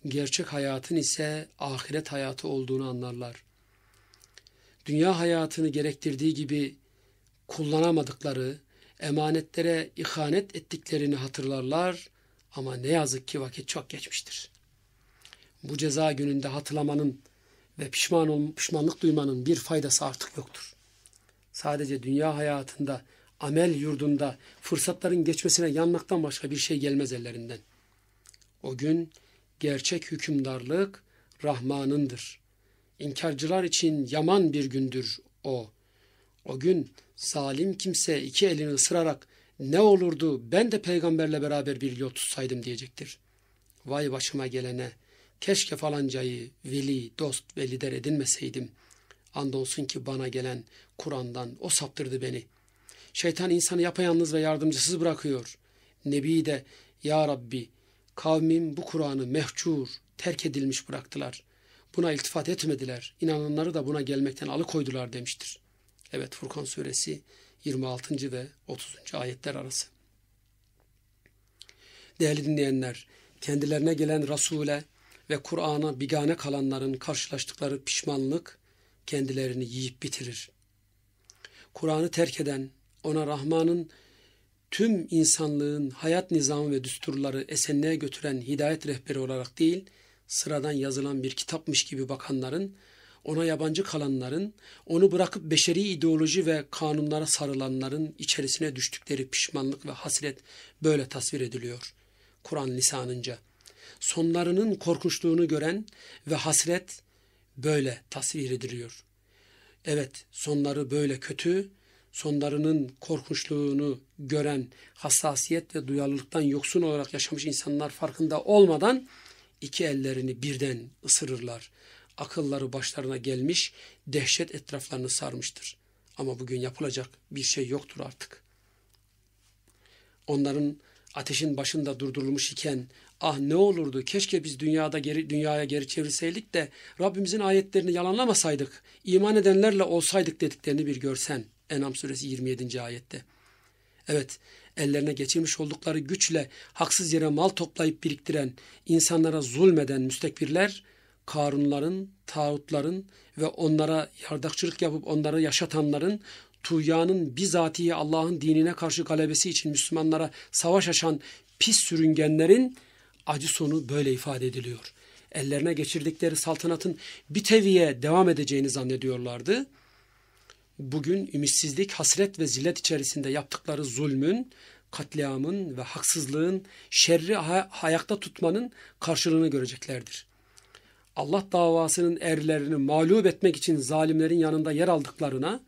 gerçek hayatın ise ahiret hayatı olduğunu anlarlar. Dünya hayatını gerektirdiği gibi kullanamadıkları, emanetlere ihanet ettiklerini hatırlarlar ama ne yazık ki vakit çok geçmiştir. Bu ceza gününde hatırlamanın ve pişman ol, pişmanlık duymanın bir faydası artık yoktur. Sadece dünya hayatında, amel yurdunda fırsatların geçmesine yanmaktan başka bir şey gelmez ellerinden. O gün gerçek hükümdarlık Rahman'ındır. İnkarcılar için yaman bir gündür o. O gün zalim kimse iki elini ısırarak ne olurdu ben de peygamberle beraber bir yol tutsaydım diyecektir. Vay başıma gelene Keşke falancayı veli, dost ve lider edinmeseydim. Andolsun ki bana gelen Kur'an'dan o saptırdı beni. Şeytan insanı yapayalnız ve yardımcısız bırakıyor. Nebi de Ya Rabbi kavmim bu Kur'an'ı mehcur, terk edilmiş bıraktılar. Buna iltifat etmediler. İnananları da buna gelmekten alıkoydular demiştir. Evet Furkan suresi 26. ve 30. ayetler arası. Değerli dinleyenler, kendilerine gelen Resul'e ve Kur'an'a bigane kalanların karşılaştıkları pişmanlık kendilerini yiyip bitirir. Kur'an'ı terk eden, ona Rahman'ın tüm insanlığın hayat nizamı ve düsturları esenliğe götüren hidayet rehberi olarak değil, sıradan yazılan bir kitapmış gibi bakanların, ona yabancı kalanların, onu bırakıp beşeri ideoloji ve kanunlara sarılanların içerisine düştükleri pişmanlık ve hasret böyle tasvir ediliyor Kur'an lisanınca.'' sonlarının korkunçluğunu gören ve hasret böyle tasvir ediliyor. Evet, sonları böyle kötü, sonlarının korkunçluğunu gören hassasiyet ve duyarlılıktan yoksun olarak yaşamış insanlar farkında olmadan iki ellerini birden ısırırlar. Akılları başlarına gelmiş, dehşet etraflarını sarmıştır. Ama bugün yapılacak bir şey yoktur artık. Onların ateşin başında durdurulmuş iken Ah ne olurdu keşke biz dünyada geri, dünyaya geri çevrilseydik de Rabbimizin ayetlerini yalanlamasaydık, iman edenlerle olsaydık dediklerini bir görsen. Enam suresi 27. ayette. Evet, ellerine geçirmiş oldukları güçle haksız yere mal toplayıp biriktiren, insanlara zulmeden müstekbirler, Karunların, tağutların ve onlara yardakçılık yapıp onları yaşatanların, tuğyanın bizatihi Allah'ın dinine karşı galebesi için Müslümanlara savaş açan pis sürüngenlerin acı sonu böyle ifade ediliyor. Ellerine geçirdikleri saltanatın bir teviye devam edeceğini zannediyorlardı. Bugün ümitsizlik, hasret ve zillet içerisinde yaptıkları zulmün, katliamın ve haksızlığın şerri ayakta tutmanın karşılığını göreceklerdir. Allah davasının erlerini mağlup etmek için zalimlerin yanında yer aldıklarına,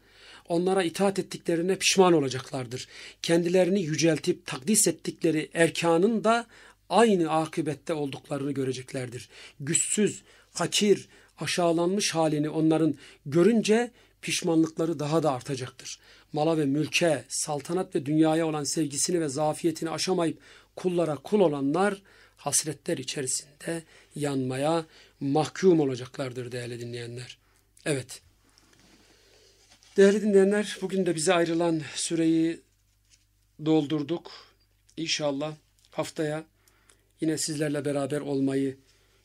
onlara itaat ettiklerine pişman olacaklardır. Kendilerini yüceltip takdis ettikleri erkanın da aynı akıbette olduklarını göreceklerdir. Güçsüz, hakir, aşağılanmış halini onların görünce pişmanlıkları daha da artacaktır. Mala ve mülke, saltanat ve dünyaya olan sevgisini ve zafiyetini aşamayıp kullara kul olanlar hasretler içerisinde yanmaya mahkum olacaklardır değerli dinleyenler. Evet. Değerli dinleyenler, bugün de bize ayrılan süreyi doldurduk. İnşallah haftaya yine sizlerle beraber olmayı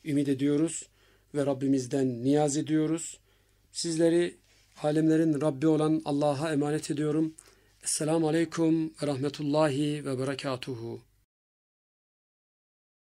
ümit ediyoruz ve Rabbimizden niyaz ediyoruz. Sizleri alemlerin Rabbi olan Allah'a emanet ediyorum. Esselamu Aleyküm ve Rahmetullahi ve Berekatuhu.